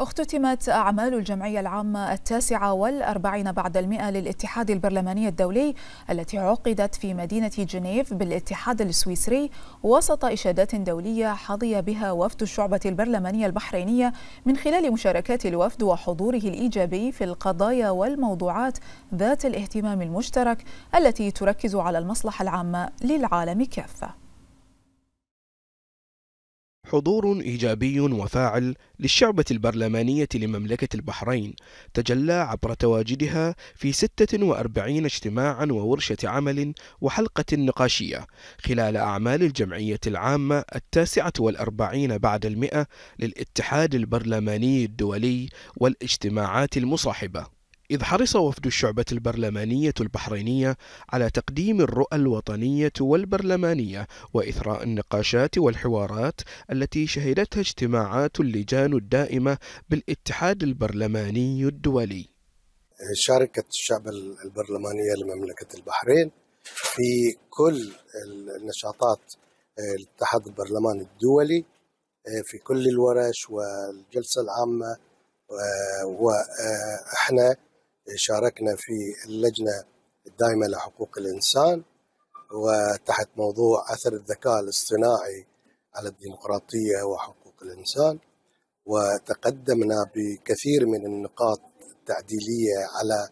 اختتمت أعمال الجمعية العامة التاسعة والأربعين بعد المئة للاتحاد البرلماني الدولي التي عقدت في مدينة جنيف بالاتحاد السويسري وسط إشادات دولية حظي بها وفد الشعبة البرلمانية البحرينية من خلال مشاركات الوفد وحضوره الإيجابي في القضايا والموضوعات ذات الاهتمام المشترك التي تركز على المصلحة العامة للعالم كافة حضور إيجابي وفاعل للشعبة البرلمانية لمملكة البحرين تجلى عبر تواجدها في 46 اجتماعا وورشة عمل وحلقة نقاشية خلال أعمال الجمعية العامة التاسعة والأربعين بعد المئة للاتحاد البرلماني الدولي والاجتماعات المصاحبة إذ حرص وفد الشعبة البرلمانية البحرينية على تقديم الرؤى الوطنية والبرلمانية وإثراء النقاشات والحوارات التي شهدتها اجتماعات اللجان الدائمة بالاتحاد البرلماني الدولي. شاركت الشعبة البرلمانية لمملكة البحرين في كل النشاطات الاتحاد البرلماني الدولي في كل الورش والجلسة العامة واحنا شاركنا في اللجنة الدائمة لحقوق الإنسان وتحت موضوع أثر الذكاء الاصطناعي على الديمقراطية وحقوق الإنسان وتقدمنا بكثير من النقاط التعديلية على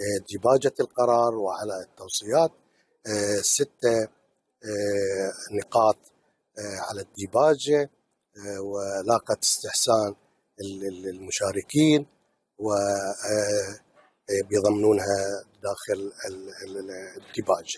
آه، ديباجة القرار وعلى التوصيات آه، ستة آه، نقاط على الديباجة ولاقت استحسان المشاركين و بيضمنونها داخل الديباج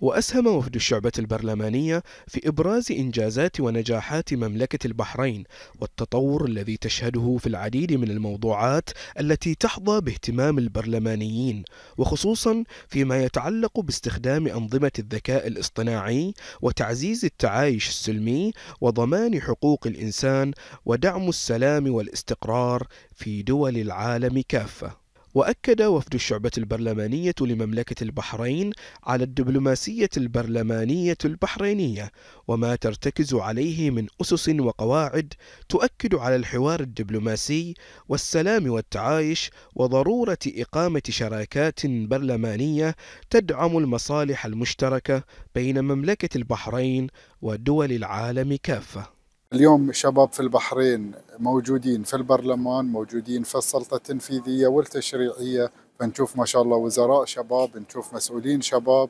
وأسهم وفد الشعبة البرلمانية في إبراز إنجازات ونجاحات مملكة البحرين والتطور الذي تشهده في العديد من الموضوعات التي تحظى باهتمام البرلمانيين وخصوصا فيما يتعلق باستخدام أنظمة الذكاء الاصطناعي وتعزيز التعايش السلمي وضمان حقوق الإنسان ودعم السلام والاستقرار في دول العالم كافة وأكد وفد الشعبة البرلمانية لمملكة البحرين على الدبلوماسية البرلمانية البحرينية وما ترتكز عليه من أسس وقواعد تؤكد على الحوار الدبلوماسي والسلام والتعايش وضرورة إقامة شراكات برلمانية تدعم المصالح المشتركة بين مملكة البحرين ودول العالم كافة اليوم شباب في البحرين موجودين في البرلمان موجودين في السلطة التنفيذية والتشريعية فنشوف ما شاء الله وزراء شباب نشوف مسؤولين شباب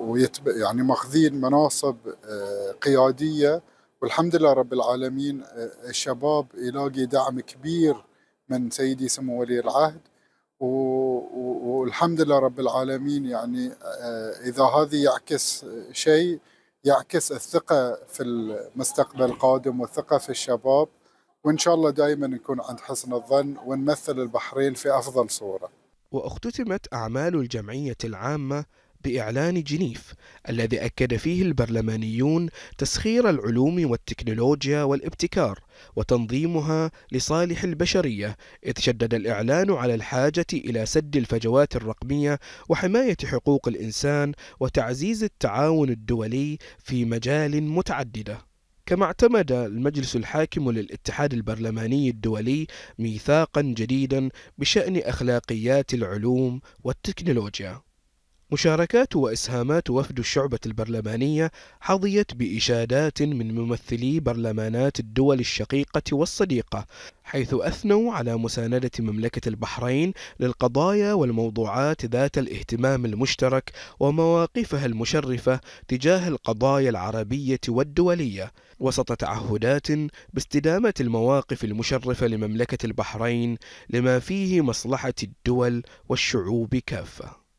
ويتبع يعني ماخذين مناصب آه، قيادية والحمد لله رب العالمين آه، الشباب يلاقي دعم كبير من سيدي سمو ولي العهد والحمد لله رب العالمين يعني آه، إذا هذه يعكس شيء يعكس الثقه في المستقبل القادم والثقه في الشباب وان شاء الله دائما نكون عند حسن الظن ونمثل البحرين في افضل صوره. واختتمت اعمال الجمعيه العامه بإعلان جنيف الذي أكد فيه البرلمانيون تسخير العلوم والتكنولوجيا والابتكار وتنظيمها لصالح البشرية إذ شدد الإعلان على الحاجة إلى سد الفجوات الرقمية وحماية حقوق الإنسان وتعزيز التعاون الدولي في مجال متعدده كما اعتمد المجلس الحاكم للاتحاد البرلماني الدولي ميثاقا جديدا بشأن أخلاقيات العلوم والتكنولوجيا مشاركات وإسهامات وفد الشعبة البرلمانية حظيت بإشادات من ممثلي برلمانات الدول الشقيقة والصديقة حيث أثنوا على مساندة مملكة البحرين للقضايا والموضوعات ذات الاهتمام المشترك ومواقفها المشرفة تجاه القضايا العربية والدولية وسط تعهدات باستدامة المواقف المشرفة لمملكة البحرين لما فيه مصلحة الدول والشعوب كافة